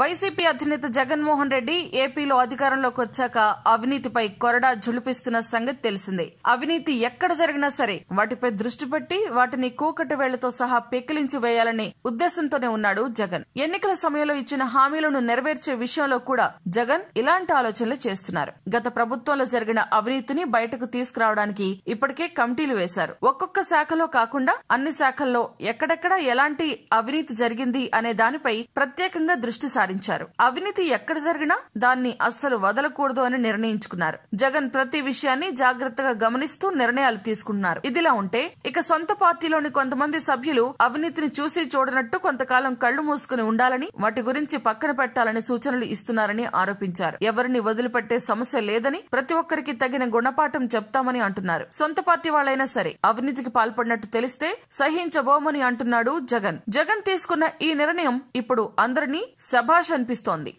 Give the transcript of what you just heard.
YCP అధినేత జగన్మోహన్ రెడ్డి ఏపీలో అధికారంలోకి వచ్చాక అవినీతిపై కొరడా జులిపిస్తున్న సంగతి తెలిసిందే అవినీతి ఎక్కడ జరిగినా సరే వాటిపై దృష్టి పెట్టి వాటిని కూకటి వేళ్లతో సహా పెక్కిలించి వేయాలనే ఉద్దేశంతోనే ఉన్నాడు జగన్ ఎన్నికల సమయంలో ఇచ్చిన హామీలను నెరవేర్చే విషయంలో కూడా జగన్ ఇలాంటి ఆలోచనలు చేస్తున్నారు గత ప్రభుత్వంలో జరిగిన అవినీతిని బయటకు తీసుకురావడానికి ఇప్పటికే కమిటీలు వేశారు ఒక్కొక్క శాఖలో కాకుండా అన్ని శాఖల్లో ఎక్కడెక్కడ ఎలాంటి అవినీతి జరిగింది అనే దానిపై ప్రత్యేకంగా దృష్టి సారి సారించారు అవినీతి ఎక్కడ జరిగినా దాన్ని అస్సలు వదలకూడదు అని నిర్ణయించుకున్నారు జగన్ ప్రతి విషయాన్ని జాగ్రత్తగా గమనిస్తూ నిర్ణయాలు తీసుకున్నారు ఇదిలా ఉంటే ఇక సొంత పార్టీలోని కొంతమంది సభ్యులు అవినీతిని చూసి చూడనట్టు కొంతకాలం కళ్లు మూసుకుని ఉండాలని వాటి గురించి పక్కన పెట్టాలని సూచనలు ఇస్తున్నారని ఆరోపించారు ఎవరిని వదిలిపెట్టే సమస్య లేదని ప్రతి ఒక్కరికి తగిన గుణపాఠం చెప్తామని అంటున్నారు సొంత పార్టీ వాళ్ళైనా సరే అవినీతికి పాల్పడినట్టు తెలిస్తే సహించబోమని అంటున్నాడు జగన్ జగన్ తీసుకున్న ఈ నిర్ణయం ఇప్పుడు అందరినీ సభ శభాష్ అనిపిస్తోంది